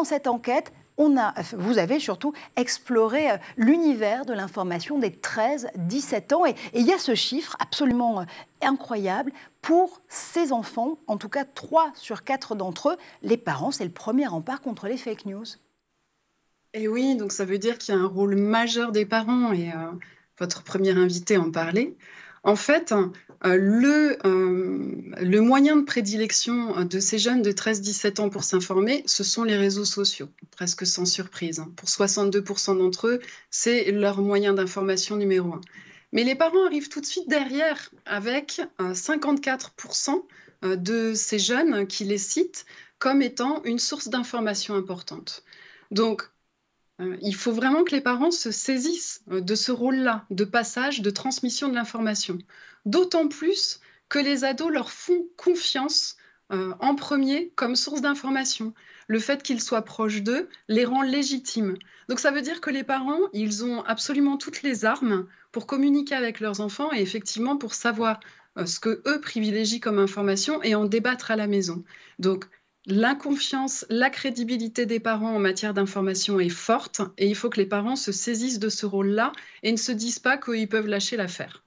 Dans cette enquête, on a, vous avez surtout exploré euh, l'univers de l'information des 13-17 ans. Et, il y a ce chiffre absolument euh, incroyable pour ces enfants, en tout cas 3 sur 4 d'entre eux. Les parents, c'est le premier rempart contre les fake news. Et eh oui, donc ça veut dire qu'il y a un rôle majeur des parents, et euh, votre premier invité en parlait. En fait, euh, euh, le, moyen de prédilection euh, de ces jeunes de 13-17 ans pour s'informer, ce sont les réseaux sociaux, presque sans surprise. Hein. Pour 62% d'entre eux, c'est leur moyen d'information numéro un. Mais les parents arrivent tout de suite derrière avec 54% de ces jeunes qui les citent comme étant une source d'information importante. Donc, euh, il faut vraiment que les parents se saisissent euh, de ce rôle-là, de passage, de transmission de l'information. D'autant plus que les ados leur font confiance euh, en premier comme source d'information. Le fait qu'ils soient proches d'eux les rend légitimes. Donc ça veut dire que les parents, ils ont absolument toutes les armes pour communiquer avec leurs enfants et effectivement pour savoir ce que eux privilégient comme information et en débattre à la maison. Donc la la crédibilité des parents en matière d'information est forte et il faut que les parents se saisissent de ce rôle-là et ne se disent pas qu'ils peuvent lâcher l'affaire.